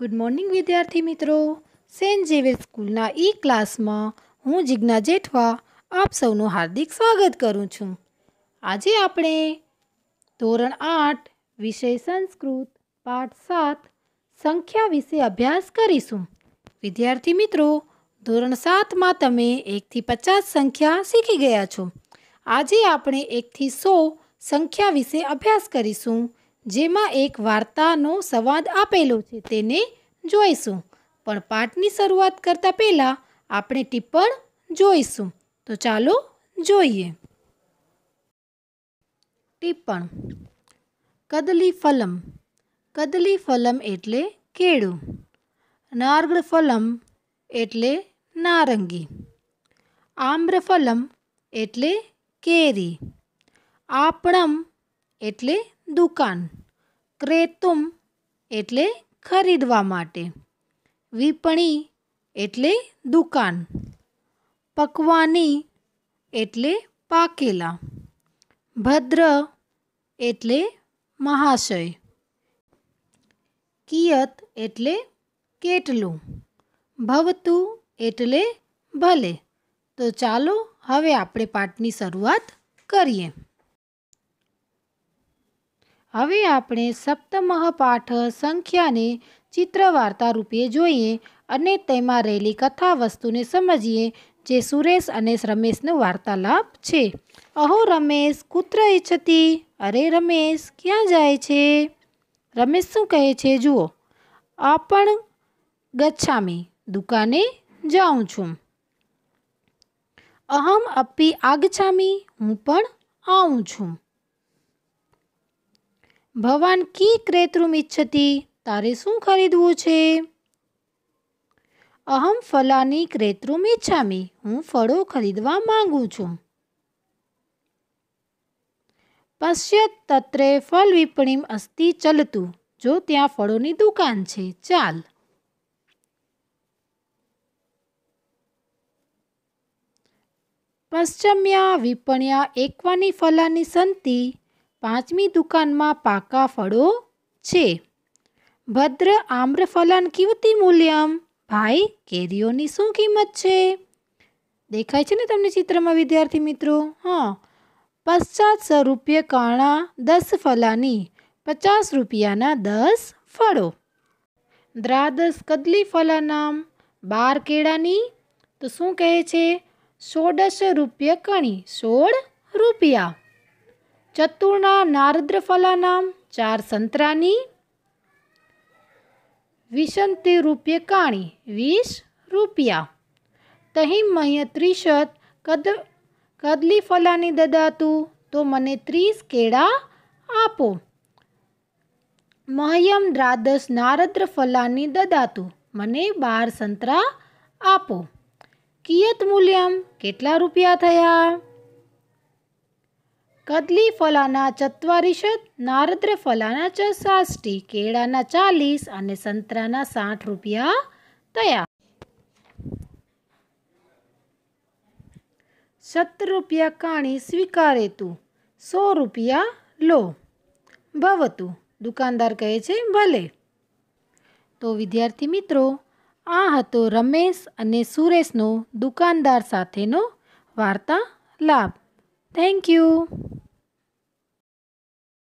good morning વિદ્યાર્થી મિત્રો Saint Xavier સ્કૂલના ઈ ક્લાસમાં હું જિજ્ઞા જેઠવા આપ સૌનું હાર્દિક સ્વાગત કરું છું આજે આપણે ધોરણ આઠ વિષય સંસ્કૃત પાઠ સાત સંખ્યા વિશે અભ્યાસ કરીશું વિદ્યાર્થી મિત્રો ધોરણ સાતમાં તમે એકથી પચાસ સંખ્યા શીખી ગયા છો આજે આપણે એકથી સો સંખ્યા વિશે અભ્યાસ કરીશું જેમાં એક વાર્તાનો સંવાદ આપેલો છે તેને જોઈશું પણ પાઠની શરૂઆત કરતાં પહેલાં આપણે ટિપ્પણ જોઈશું તો ચાલો જોઈએ ટિપ્પણ કદલી ફલમ કદલી ફલમ એટલે કેળું નાર્ગળ ફલમ એટલે નારંગી આમ્રફલમ એટલે કેરી આપણમ એટલે દુકાન ક્રેતુમ એટલે ખરીદવા માટે વિપણી એટલે દુકાન પકવાની એટલે પાકેલા ભદ્ર એટલે મહાશય કિયત એટલે કેટલું ભવતું એટલે ભલે તો ચાલો હવે આપણે પાઠની શરૂઆત કરીએ હવે આપણે સપ્તમહ પાઠ સંખ્યાને ચિત્ર વાર્તા રૂપે જોઈએ અને તેમાં રહેલી કથા વસ્તુને સમજીએ જે સુરેશ અને રમેશનો વાર્તાલાપ છે અહો રમેશ કુત્ર ઈચ્છતી અરે રમેશ ક્યાં જાય છે રમેશ શું કહે છે જુઓ આપણ ગચ્છામી દુકાને જાઉં છું અહમ અપી આગછામી હું પણ આવું છું ભવાન કી ક્રેતૃમ ઈચ્છતી તારે શું ખરીદવું છે અહમ ફલાની ક્રેતૃમ ઈચ્છામી હું ફળો ખરીદવા માંગુ છું પશ્ય તત્રે ફલ વિપણીમ અસ્તિ ચલતું જો ત્યાં ફળોની દુકાન છે ચાલ પશ્ચમ્યા વિપણ્યા એકવાની ફલાની સંતી પાંચમી દુકાનમાં પાકા ફળો છે ભદ્ર આમ્રફલન કિંમતી મૂલ્યમ ભાઈ કેરીઓની શું કિંમત છે દેખાય છે ને તમને ચિત્રમાં વિદ્યાર્થી મિત્રો હા પશ્ચાત સો રૂપિયે કાણા દસ ફલાની પચાસ રૂપિયાના દસ ફળો દ્રાદસ કદલી ફલાનામ બાર કેળાની તો શું કહે છે સોળસો રૂપિયા કણી સોળ રૂપિયા ચતુર્ણા નારદ્રફલા નામ ચાર સંતરાની વિસંતિ રૂપિયે કાણી વીસ રૂપિયા તહીં મહ્ય ત્રીસત કદ કદલી ફલાની દદાતું તો મને ત્રીસ કેળા આપો મહ્યમ દ્રાદશ નારદ્ર ફલાની દદાતું મને બાર સંતરા આપો કિયત મૂલ્યમ કેટલા રૂપિયા થયા કદલી ફલાના ચત્વારીશત નારદ્ર ફલાના ચ સાષ્ટી કેળાના ચાલીસ અને સંતરાના સાઠ રૂપિયા થયા સત્તર રૂપિયા કાણી સ્વીકારે તું સો રૂપિયા લો ભવતું દુકાનદાર કહે છે ભલે તો વિદ્યાર્થી મિત્રો આ હતો રમેશ અને સુરેશનો દુકાનદાર સાથેનો વાર્તા લાભ થેન્ક યુ